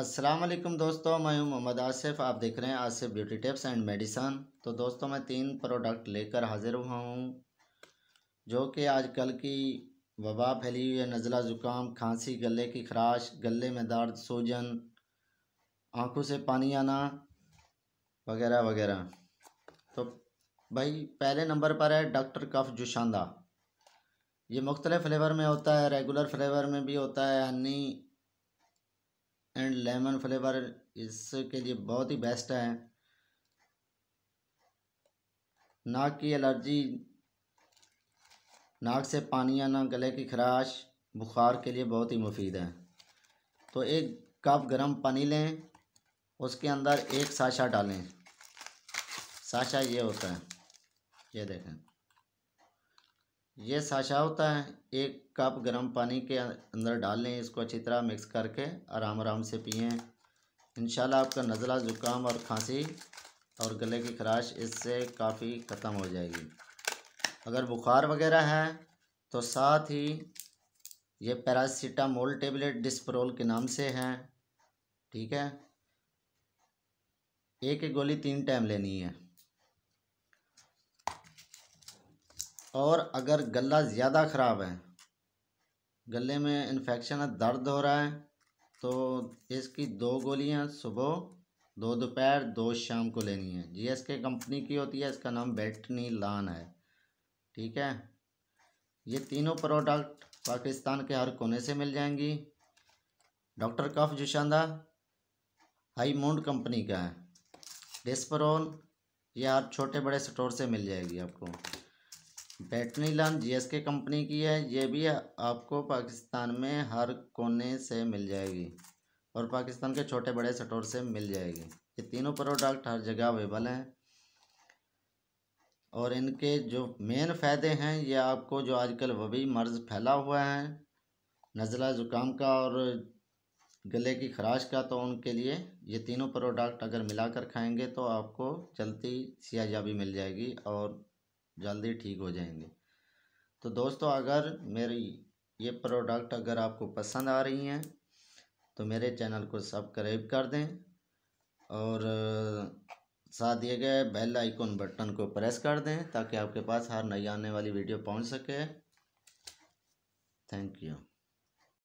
असलम दोस्तों मैं हूं मोहम्मद आसिफ आप देख रहे हैं Asif beauty tips and medicine तो दोस्तों मैं तीन प्रोडक्ट लेकर हाज़िर हुआ हूँ जो कि आजकल की वबा फैली हुई है नज़ला ज़ुकाम खांसी गले की खराश गले में दर्द सूजन आंखों से पानी आना वगैरह वगैरह तो भाई पहले नंबर पर है डॉक्टर कफ जुशांदा ये मुख्तलिफ़ फ्लेवर में होता है रेगुलर फ्लेवर में भी होता है अन्नी एंड लेमन फ्लेवर इसके लिए बहुत ही बेस्ट है नाक की एलर्जी नाक से पानी आना गले की खराश बुखार के लिए बहुत ही मुफीद है तो एक कप गर्म पानी लें उसके अंदर एक साशा डालें साशा ये होता है ये देखें ये साशा होता है एक कप गर्म पानी के अंदर डाल लें इसको अच्छी तरह मिक्स करके आराम आराम से पिए इन आपका नज़ला ज़ुकाम और खांसी और गले की खराश इससे काफ़ी ख़त्म हो जाएगी अगर बुखार वगैरह है तो साथ ही ये पैरासीटामोल टेबलेट डिस्प्रोल के नाम से हैं ठीक है एक एक गोली तीन टाइम लेनी है और अगर गला ज़्यादा ख़राब है गले में इन्फेक्शन है दर्द हो रहा है तो इसकी दो गोलियां सुबह दो दोपहर दो शाम को लेनी है जी एस के कंपनी की होती है इसका नाम बेटनी लान है ठीक है ये तीनों प्रोडक्ट पाकिस्तान के हर कोने से मिल जाएंगी डॉक्टर कफ जुशांदा हाई मूड कंपनी का है डिस्परोल ये आप छोटे बड़े स्टोर से मिल जाएगी आपको एस जीएसके कंपनी की है ये भी आपको पाकिस्तान में हर कोने से मिल जाएगी और पाकिस्तान के छोटे बड़े स्टोर से मिल जाएगी ये तीनों प्रोडक्ट हर जगह अवेलेबल हैं और इनके जो मेन फ़ायदे हैं ये आपको जो आजकल वबी मर्ज़ फैला हुआ है नज़ला ज़ुकाम का और गले की खराश का तो उनके लिए ये तीनों प्रोडक्ट अगर मिलाकर खाएंगे तो आपको चलती भी मिल जाएगी और जल्दी ठीक हो जाएंगे तो दोस्तों अगर मेरी ये प्रोडक्ट अगर आपको पसंद आ रही हैं तो मेरे चैनल को सब्सक्राइब कर दें और साथ दिए गए बेल आइकॉन बटन को प्रेस कर दें ताकि आपके पास हर नई आने वाली वीडियो पहुंच सके थैंक यू